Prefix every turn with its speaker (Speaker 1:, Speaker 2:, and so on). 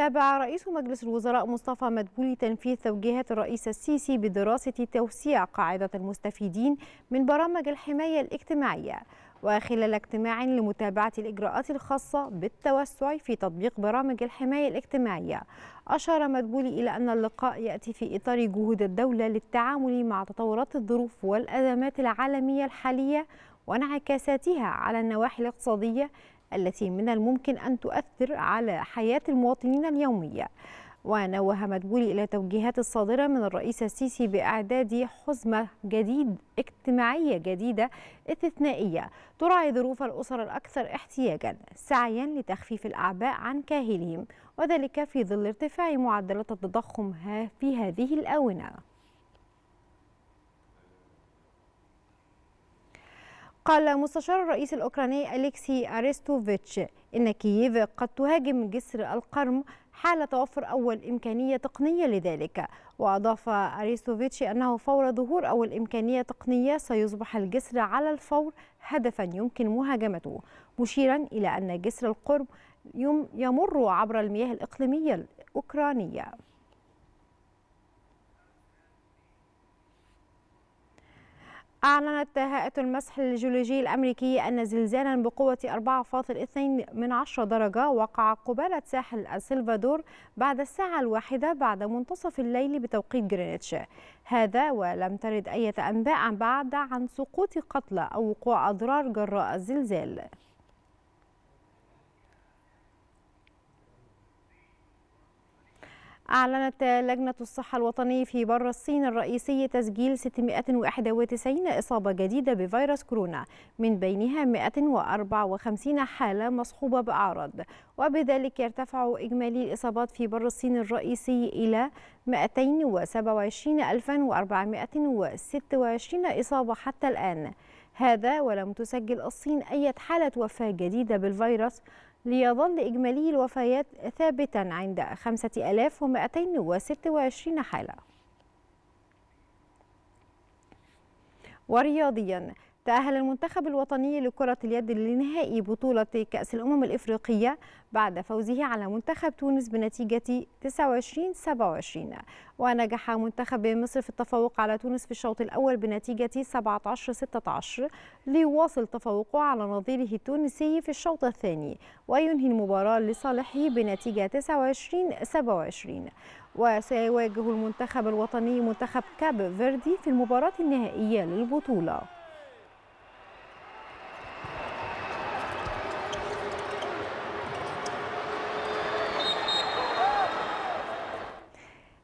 Speaker 1: تابع رئيس مجلس الوزراء مصطفى مدبولي تنفيذ توجيهات الرئيس السيسي بدراسة توسيع قاعدة المستفيدين من برامج الحماية الاجتماعية وخلال اجتماع لمتابعة الإجراءات الخاصة بالتوسع في تطبيق برامج الحماية الاجتماعية أشار مدبولي إلى أن اللقاء يأتي في إطار جهود الدولة للتعامل مع تطورات الظروف والأزمات العالمية الحالية وانعكاساتها على النواحي الاقتصادية التي من الممكن أن تؤثر على حياة المواطنين اليومية ونوه مدبولي إلى توجيهات الصادرة من الرئيس السيسي بإعداد حزمة جديد اجتماعية جديدة استثنائية تراعي ظروف الأسر الأكثر احتياجا سعيا لتخفيف الأعباء عن كاهلهم وذلك في ظل ارتفاع معدلات التضخم في هذه الآونة قال مستشار الرئيس الأوكراني أليكسي أريستوفيتش إن كييف قد تهاجم جسر القرم حال توفر أول إمكانية تقنية لذلك وأضاف أريستوفيتش أنه فور ظهور أول إمكانية تقنية سيصبح الجسر على الفور هدفا يمكن مهاجمته مشيرا إلى أن جسر القرم يمر عبر المياه الإقليمية الأوكرانية أعلنت هيئة المسح الجيولوجي الأمريكي أن زلزالا بقوة 4.2 من عشرة درجة وقع قبالة ساحل السلفادور بعد الساعة الواحدة بعد منتصف الليل بتوقيت جرينتش هذا ولم ترد أي أنباء بعد عن سقوط قتلى أو وقوع أضرار جراء الزلزال أعلنت لجنة الصحة الوطني في بر الصين الرئيسي تسجيل 691 إصابة جديدة بفيروس كورونا من بينها 154 حالة مصحوبة بأعراض وبذلك يرتفع إجمالي الإصابات في بر الصين الرئيسي إلى 227426 إصابة حتى الآن هذا ولم تسجل الصين أي حالة وفاة جديدة بالفيروس ليظل إجمالي الوفيات ثابتا عند 5226 حالة ورياضيا تأهل المنتخب الوطني لكرة اليد لنهائي بطولة كأس الأمم الإفريقية بعد فوزه على منتخب تونس بنتيجة 29-27 ونجح منتخب مصر في التفوق على تونس في الشوط الأول بنتيجة 17-16 ليواصل تفوقه على نظيره التونسي في الشوط الثاني وينهي المباراة لصالحه بنتيجة 29-27 وسيواجه المنتخب الوطني منتخب كاب فيردي في المباراة النهائية للبطولة